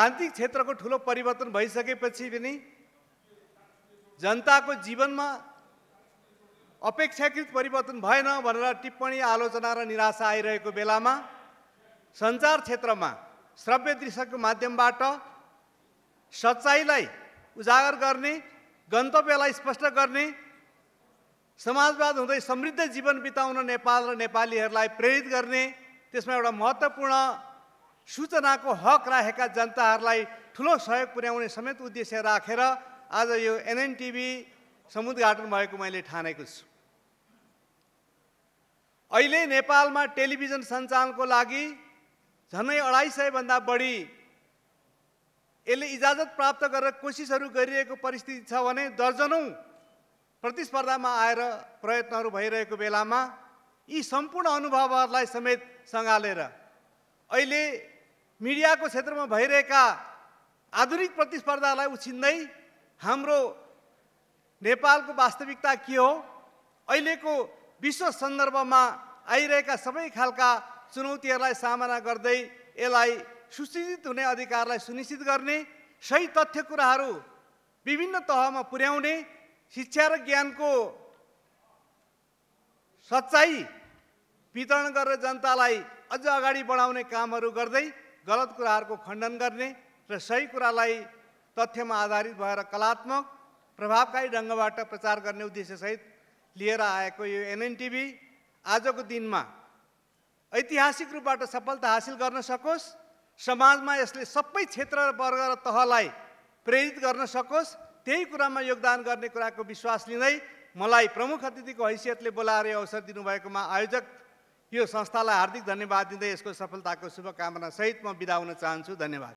राजनीतिक क्षेत्रको ठुलो परिवर्तन भइसकेपछि पनि जनताको जीवनमा अपेक्षाकृत परिवर्तन भएन भनेर टिप्पणी आलोचना र निराशा आइरहेको बेलामा सञ्चार क्षेत्रमा श्रव्य दृश्यको माध्यमबाट सच्चाइलाई उजागर गर्ने गन्तव्यलाई स्पष्ट गर्ने समाजवाद हुँदै समृद्ध जीवन बिताउन नेपाल र नेपालीहरूलाई प्रेरित गर्ने त्यसमा एउटा महत्त्वपूर्ण सूचनाको हक राखेका जनताहरूलाई ठुलो सहयोग पुर्याउने समेत उद्देश्य राखेर रा, आज यो एनएनटिभी समुद्घाटन भएको मैले ठानेको छु अहिले नेपालमा टेलिभिजन सञ्चालनको लागि झनै अढाई सयभन्दा बढी यसले इजाजत प्राप्त गरेर कोसिसहरू गरिरहेको परिस्थिति छ भने दर्जनौँ प्रतिस्पर्धामा आएर प्रयत्नहरू भइरहेको बेलामा यी सम्पूर्ण अनुभवहरूलाई समेत सँगालेर अहिले मिडियाको क्षेत्रमा भइरहेका आधुनिक प्रतिस्पर्धालाई उछिन्दै हाम्रो नेपालको वास्तविकता के हो अहिलेको विश्व सन्दर्भमा आइरहेका सबै खालका चुनौतीहरूलाई सामना गर्दै यसलाई सुसूचित हुने अधिकारलाई सुनिश्चित गर्ने सही तथ्य कुराहरू विभिन्न तहमा पुर्याउने शिक्षा र ज्ञानको सच्चाइ वितरण गरेर जनतालाई अझ अगाडि बढाउने कामहरू गर्दै गलत कुराहरूको खण्डन गर्ने र सही कुरालाई तथ्यमा आधारित भएर कलात्मक प्रभावकारी ढङ्गबाट प्रचार गर्ने उद्देश्यसहित लिएर आएको यो एनएनटिभी आजको दिनमा ऐतिहासिक रूपबाट सफलता हासिल गर्न सकोस् समाजमा यसले सबै क्षेत्र वर्ग र तहलाई प्रेरित गर्न सकोस् त्यही कुरामा योगदान गर्ने कुराको विश्वास लिँदै मलाई प्रमुख अतिथिको हैसियतले बोलाएर यो अवसर दिनुभएकोमा आयोजक यो संस्थालाई हार्दिक धन्यवाद दिँदै यसको सफलताको शुभकामनासहित म बिदा हुन चाहन्छु धन्यवाद